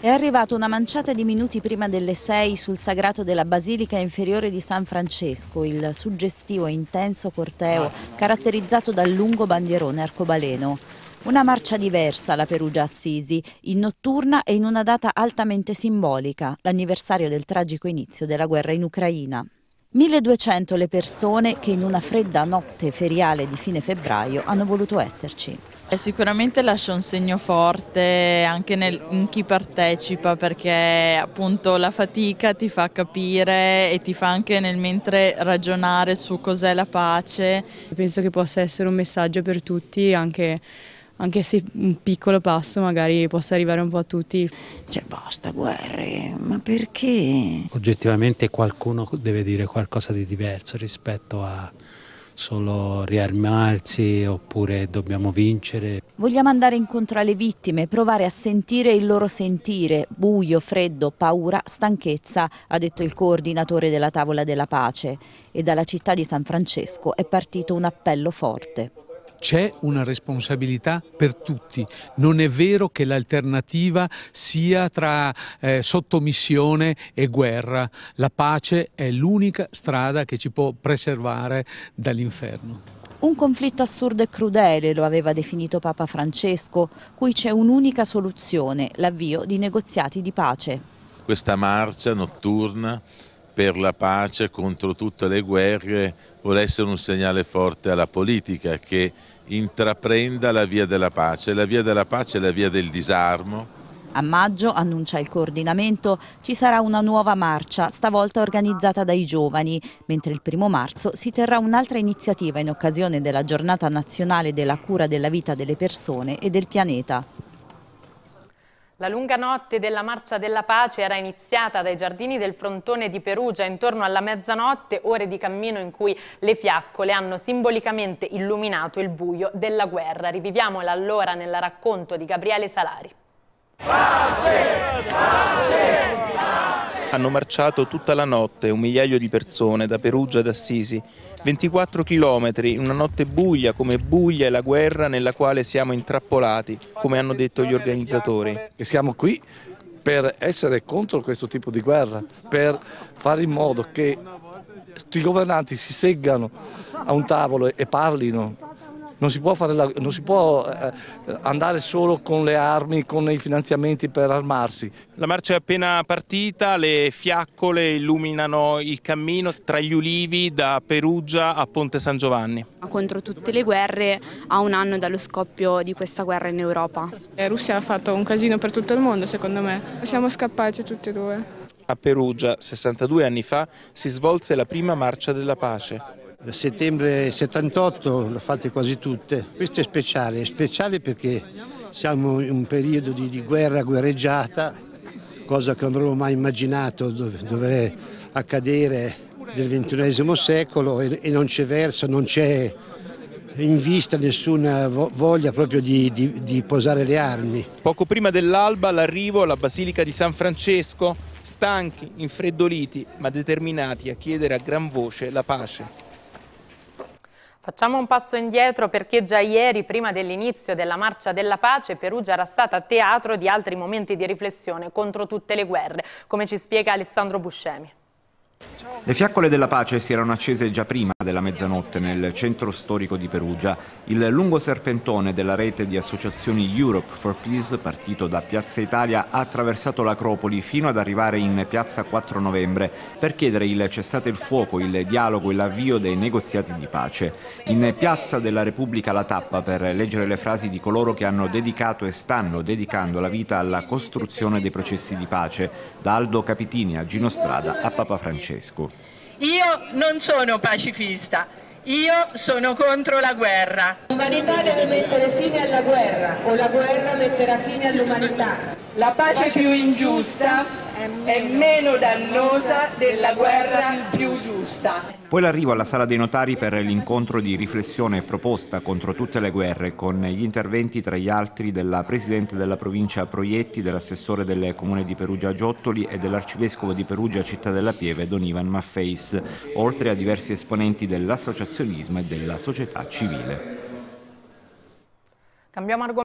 È arrivato una manciata di minuti prima delle 6 sul sagrato della Basilica Inferiore di San Francesco, il suggestivo e intenso corteo caratterizzato dal lungo bandierone arcobaleno. Una marcia diversa la Perugia Assisi, in notturna e in una data altamente simbolica, l'anniversario del tragico inizio della guerra in Ucraina. 1200 le persone che in una fredda notte feriale di fine febbraio hanno voluto esserci. E sicuramente lascia un segno forte anche nel, in chi partecipa perché appunto la fatica ti fa capire e ti fa anche nel mentre ragionare su cos'è la pace. Penso che possa essere un messaggio per tutti anche anche se un piccolo passo magari possa arrivare un po' a tutti. Cioè basta guerre, ma perché? Oggettivamente qualcuno deve dire qualcosa di diverso rispetto a solo riarmarsi oppure dobbiamo vincere. Vogliamo andare incontro alle vittime, provare a sentire il loro sentire, buio, freddo, paura, stanchezza, ha detto il coordinatore della Tavola della Pace. E dalla città di San Francesco è partito un appello forte. C'è una responsabilità per tutti. Non è vero che l'alternativa sia tra eh, sottomissione e guerra. La pace è l'unica strada che ci può preservare dall'inferno. Un conflitto assurdo e crudele, lo aveva definito Papa Francesco, cui c'è un'unica soluzione, l'avvio di negoziati di pace. Questa marcia notturna per la pace contro tutte le guerre vuole essere un segnale forte alla politica che intraprenda la via della pace. La via della pace è la via del disarmo. A maggio, annuncia il coordinamento, ci sarà una nuova marcia, stavolta organizzata dai giovani, mentre il primo marzo si terrà un'altra iniziativa in occasione della giornata nazionale della cura della vita delle persone e del pianeta. La lunga notte della Marcia della Pace era iniziata dai giardini del frontone di Perugia intorno alla mezzanotte, ore di cammino in cui le fiaccole hanno simbolicamente illuminato il buio della guerra. Riviviamola allora nel racconto di Gabriele Salari. Pace! Pace! hanno marciato tutta la notte un migliaio di persone da Perugia ad Assisi, 24 chilometri, una notte buia come buia è la guerra nella quale siamo intrappolati, come hanno detto gli organizzatori. E siamo qui per essere contro questo tipo di guerra, per fare in modo che i governanti si seggano a un tavolo e parlino non si può, la, non si può eh, andare solo con le armi, con i finanziamenti per armarsi. La marcia è appena partita, le fiaccole illuminano il cammino tra gli ulivi da Perugia a Ponte San Giovanni. Contro tutte le guerre a un anno dallo scoppio di questa guerra in Europa. La Russia ha fatto un casino per tutto il mondo secondo me, siamo scappati tutti e due. A Perugia, 62 anni fa, si svolse la prima marcia della pace. Da settembre 78 l'ho fatte quasi tutte. Questo è speciale, è speciale perché siamo in un periodo di, di guerra guerreggiata, cosa che non avremmo mai immaginato dov- dover accadere nel XXI secolo e, e non c'è verso, non c'è in vista nessuna voglia proprio di, di, di, posare le armi. Poco prima dell'alba l'arrivo alla Basilica di San Francesco, stanchi, infreddoliti, ma determinati a chiedere a gran voce la pace. Facciamo un passo indietro perché già ieri, prima dell'inizio della Marcia della Pace, Perugia era stata teatro di altri momenti di riflessione contro tutte le guerre, come ci spiega Alessandro Buscemi. Le fiaccole della pace si erano accese già prima della mezzanotte nel centro storico di Perugia, il lungo serpentone della rete di associazioni Europe for Peace, partito da Piazza Italia, ha attraversato l'Acropoli fino ad arrivare in Piazza 4 Novembre per chiedere il cessate il fuoco, il dialogo e l'avvio dei negoziati di pace. In Piazza della Repubblica la tappa per leggere le frasi di coloro che hanno dedicato e stanno dedicando la vita alla costruzione dei processi di pace, da Aldo Capitini a Gino Strada a Papa Francesco. Io non sono pacifista, io sono contro la guerra. L'umanità deve mettere fine alla guerra o la guerra metterà fine all'umanità. La pace, pace più ingiusta è meno dannosa della guerra più giusta. Poi l'arrivo alla Sala dei Notari per l'incontro di riflessione proposta contro tutte le guerre, con gli interventi tra gli altri della Presidente della provincia Proietti, dell'assessore del Comune di Perugia Giottoli e dell'Arcivescovo di Perugia Città della Pieve Don Ivan Maffeis, oltre a diversi esponenti dell'associazionismo e della società civile. Cambiamo argomento.